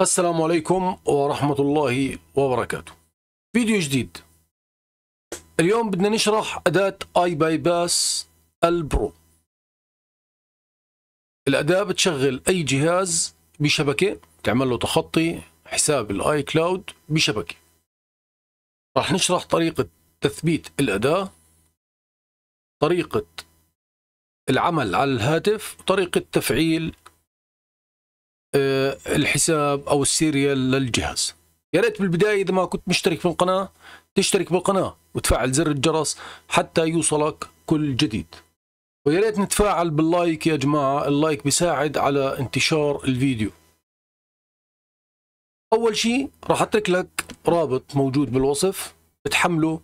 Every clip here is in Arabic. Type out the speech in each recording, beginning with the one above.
السلام عليكم ورحمة الله وبركاته فيديو جديد اليوم بدنا نشرح أداة اي باي باس البرو الأداة بتشغل أي جهاز بشبكة تعمل له تخطي حساب الاي كلاود بشبكة راح نشرح طريقة تثبيت الأداة طريقة العمل على الهاتف وطريقة تفعيل آه، الحساب او السيريال للجهاز يا ريت بالبدايه اذا ما كنت مشترك في القناه تشترك بالقناه وتفعل زر الجرس حتى يوصلك كل جديد ويا ريت نتفاعل باللايك يا جماعه اللايك بيساعد على انتشار الفيديو اول شيء راح اترك لك رابط موجود بالوصف بتحمله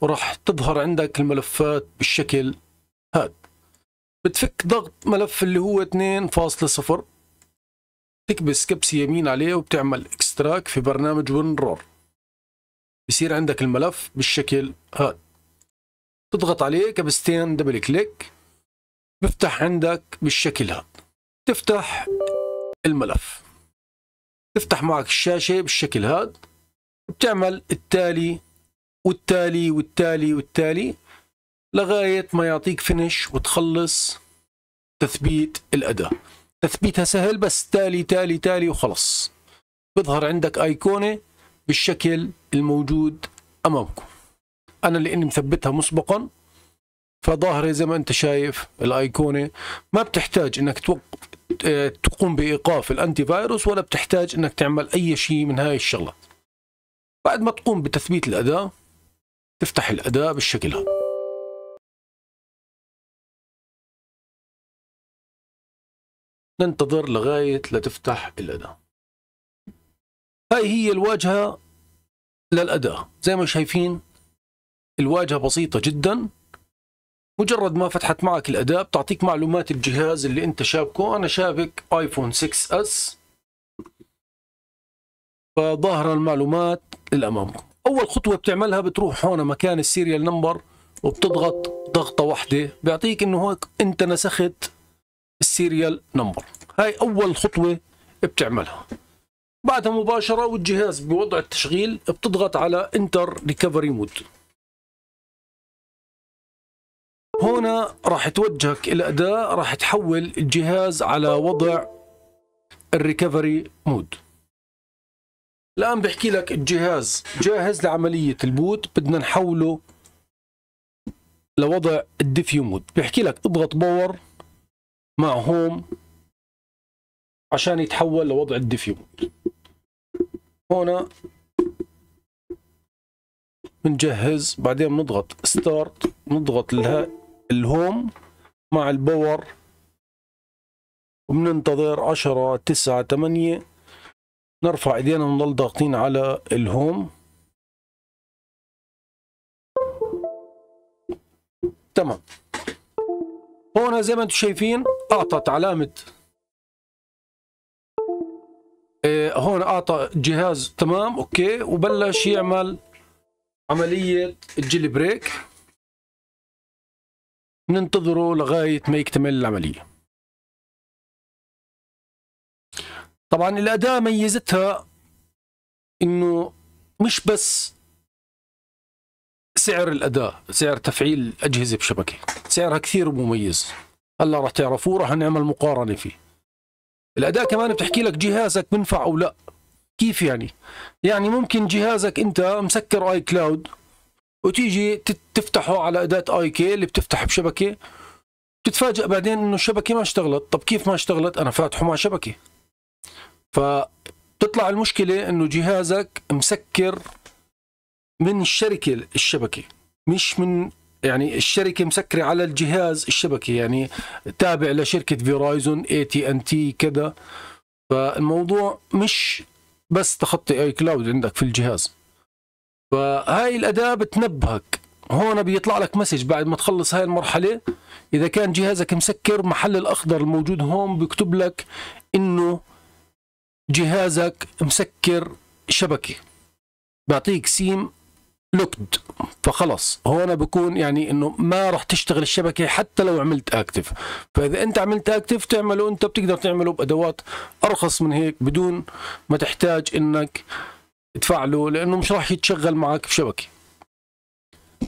وراح تظهر عندك الملفات بالشكل هذا بتفك ضغط ملف اللي هو 2.0 تكبس كبس يمين عليه وبتعمل اكستراك في برنامج WinRAR بصير عندك الملف بالشكل هذا تضغط عليه كبستين دبل كليك بفتح عندك بالشكل هذا تفتح الملف تفتح معك الشاشة بالشكل هذا بتعمل التالي والتالي والتالي والتالي لغاية ما يعطيك فينش وتخلص تثبيت الأداة تثبيتها سهل بس تالي تالي تالي وخلص بظهر عندك ايقونه بالشكل الموجود امامكم انا لاني مثبتها مسبقا فظاهرة زي ما انت شايف الايقونة ما بتحتاج انك توقف آه، تقوم بايقاف الانتي فايروس ولا بتحتاج انك تعمل اي شيء من هاي الشغلات بعد ما تقوم بتثبيت الاداة تفتح الاداة بالشكل هذا ننتظر لغاية لتفتح الأداة هاي هي الواجهة للأداة زي ما شايفين الواجهة بسيطة جدا مجرد ما فتحت معك الأداة بتعطيك معلومات الجهاز اللي أنت شابكه أنا شابك آيفون 6 اس فظاهرة المعلومات الأمامكم أول خطوة بتعملها بتروح هون مكان السيريال نمبر وبتضغط ضغطة واحدة بيعطيك إنه هيك أنت نسخت السيريال نمبر هاي اول خطوه بتعملها بعدها مباشره والجهاز بوضع التشغيل بتضغط على انتر ريكفري مود هنا راح توجهك الاداء راح تحول الجهاز على وضع الريكفري مود الان بحكي لك الجهاز جاهز لعمليه البوت بدنا نحوله لوضع الديفيو مود بحكي لك اضغط باور معهم عشان يتحول لوضع الديفيوم هنا بنجهز بعدين بنضغط ستارت بنضغط الهوم مع الباور وبننتظر 10 9 8 نرفع ايدينا ونضل ضاغطين على الهوم تمام هون زي ما انتم شايفين اعطت علامه إيه، هون اعطى جهاز تمام اوكي وبلش يعمل عمليه الجيلي بريك ننتظره لغايه ما يكتمل العمليه طبعا الاداه ميزتها انه مش بس سعر الاداء سعر تفعيل اجهزه بشبكه سعرها كثير مميز هلا رح تعرفوه رح نعمل مقارنه فيه الاداء كمان بتحكي لك جهازك بنفع او لا كيف يعني يعني ممكن جهازك انت مسكر اي كلاود وتيجي تفتحه على اداه اي كي اللي بتفتح بشبكه تتفاجئ بعدين انه الشبكه ما اشتغلت طب كيف ما اشتغلت انا فاتحه مع شبكه فتطلع المشكله انه جهازك مسكر من الشركه الشبكه مش من يعني الشركه مسكره على الجهاز الشبكه يعني تابع لشركه فيرايزون اي تي ان تي كذا فالموضوع مش بس تخطي اي كلاود عندك في الجهاز فهاي الاداه بتنبهك هون بيطلع لك مسج بعد ما تخلص هاي المرحله اذا كان جهازك مسكر محل الاخضر الموجود هون بيكتب لك انه جهازك مسكر شبكه بيعطيك سيم لوكد فخلص هون بكون يعني انه ما راح تشتغل الشبكه حتى لو عملت اكتف فاذا انت عملت اكتف تعمله انت بتقدر تعمله بادوات ارخص من هيك بدون ما تحتاج انك تفعله لانه مش راح يتشغل معك بشبكه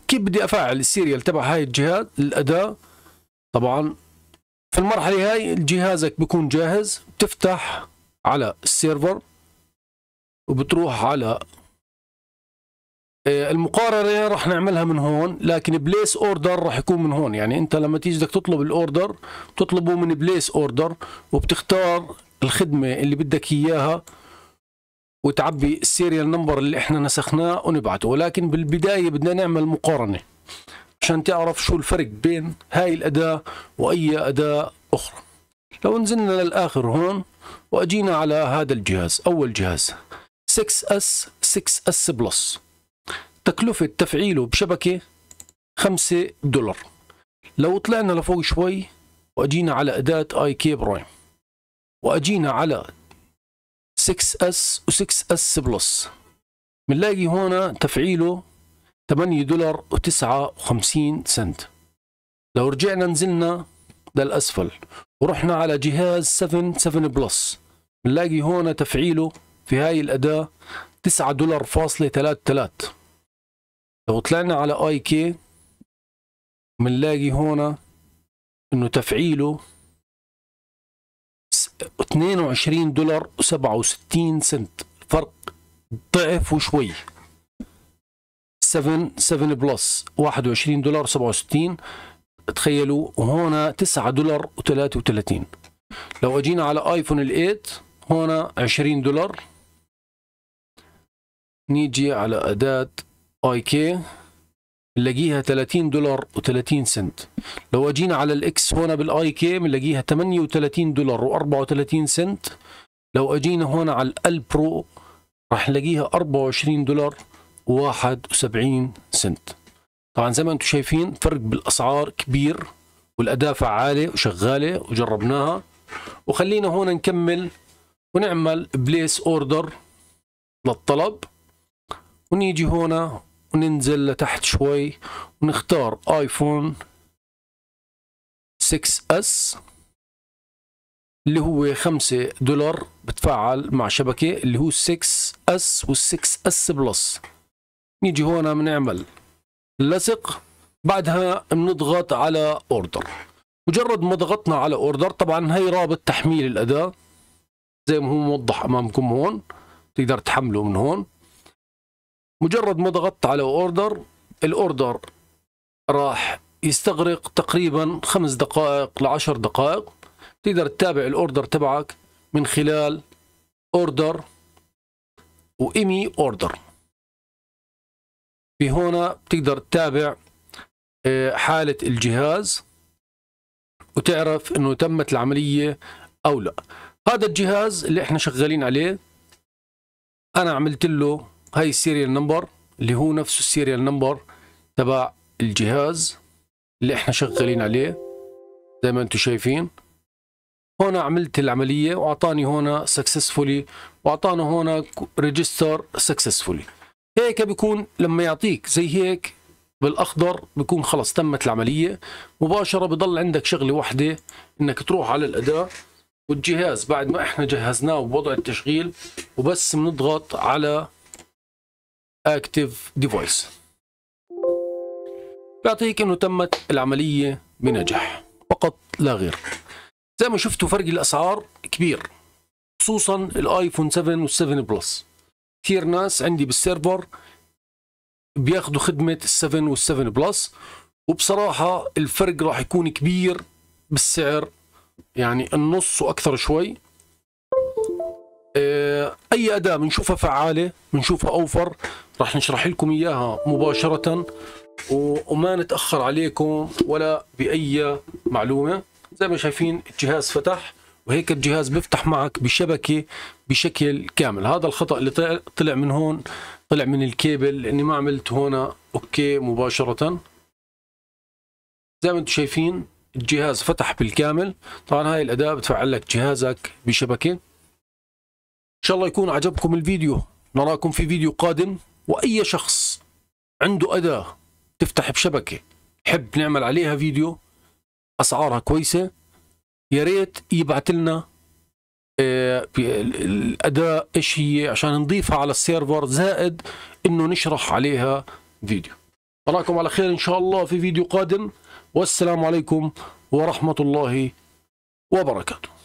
كيف بدي افعل السيريال تبع هاي الجهاز الاداه طبعا في المرحله هاي جهازك بيكون جاهز بتفتح على السيرفر وبتروح على آه، المقارنه راح نعملها من هون لكن بليس اوردر راح يكون من هون يعني انت لما تيجي بدك تطلب الاوردر بتطلبه من بليس اوردر وبتختار الخدمه اللي بدك اياها وتعبي السيريال نمبر اللي احنا نسخناه ونبعته ولكن بالبدايه بدنا نعمل مقارنه عشان تعرف شو الفرق بين هاي الاداه واي اداه اخرى لو نزلنا للاخر هون واجينا على هذا الجهاز اول جهاز 6s 6s بلس تكلفة تفعيله بشبكة 5 دولار لو طلعنا لفوق شوي واجينا على أداة اي كي برايم واجينا على 6S و 6S بلس بنلاقي هون تفعيله 8 دولار و59 سنت لو رجعنا نزلنا للأسفل ورحنا على جهاز 7 7 بلس بنلاقي هون تفعيله في هاي الأداة 9 دولار فاصلة 3 3 لو طلعنا على اي كي بنلاقي هون انه تفعيله 22 دولار و67 سنت فرق ضعف وشوي 7 7 بلس 21 دولار و 67 تخيلوا هون 9 دولار و33 لو اجينا على ايفون ال8 هون 20 دولار نيجي على اداه اي كي بنلاقيها 30 دولار و30 سنت لو اجينا على الاكس هنا بالاي كي بنلاقيها 38 دولار و34 سنت لو اجينا هون على البرو راح نلاقيها 24 دولار و71 سنت طبعا زي ما انتم شايفين فرق بالاسعار كبير والاداء فعاله وشغاله وجربناها وخلينا هون نكمل ونعمل بليس اوردر للطلب ونيجي هون وننزل لتحت شوي ونختار ايفون 6 اس اللي هو 5 دولار بتفعل مع شبكة اللي هو 6 اس وال 6 اس بلس نيجي هون بنعمل لصق بعدها بنضغط على اوردر مجرد ما ضغطنا على اوردر طبعا هي رابط تحميل الاداة زي ما هو موضح امامكم هون تقدر تحمله من هون مجرد ما ضغطت على اوردر الاوردر راح يستغرق تقريبا خمس دقائق لعشر دقائق تقدر تتابع الاوردر تبعك من خلال اوردر وايمي اوردر في هنا بتقدر تتابع آه، حالة الجهاز وتعرف انه تمت العملية او لا هذا الجهاز اللي احنا شغالين عليه انا عملت له هاي السيريال نمبر اللي هو نفس السيريال نمبر تبع الجهاز اللي احنا شغالين عليه زي ما انتم شايفين هون عملت العملية واعطاني هون سكسسفولي واعطانا هون ريجستر سكسسفولي هيك بيكون لما يعطيك زي هيك بالاخضر بيكون خلص تمت العملية مباشرة بضل عندك شغلة واحدة انك تروح على الاداة والجهاز بعد ما احنا جهزناه بوضع التشغيل وبس بنضغط على اكتف ديفايس بيعطيك انه تمت العملية بنجاح فقط لا غير زي ما شفتوا فرق الاسعار كبير خصوصا الايفون 7 وال7 بلس كثير ناس عندي بالسيرفر بياخذوا خدمة ال7 وال7 بلس وبصراحة الفرق راح يكون كبير بالسعر يعني النص واكثر شوي آه، اي اداه بنشوفها فعاله بنشوفها اوفر راح نشرح لكم اياها مباشره وما نتاخر عليكم ولا باي معلومه زي ما شايفين الجهاز فتح وهيك الجهاز بيفتح معك بشبكه بشكل كامل هذا الخطا اللي طلع من هون طلع من الكيبل اني ما عملت هنا اوكي مباشره زي ما انتم شايفين الجهاز فتح بالكامل طبعا هاي الاداه بتفعل لك جهازك بشبكه ان شاء الله يكون عجبكم الفيديو نراكم في فيديو قادم وأي شخص عنده أداة تفتح بشبكة حب نعمل عليها فيديو أسعارها كويسة يا ريت يبعت لنا آه، الأداة إيش هي عشان نضيفها على السيرفر زائد إنه نشرح عليها فيديو نراكم على خير إن شاء الله في فيديو قادم والسلام عليكم ورحمة الله وبركاته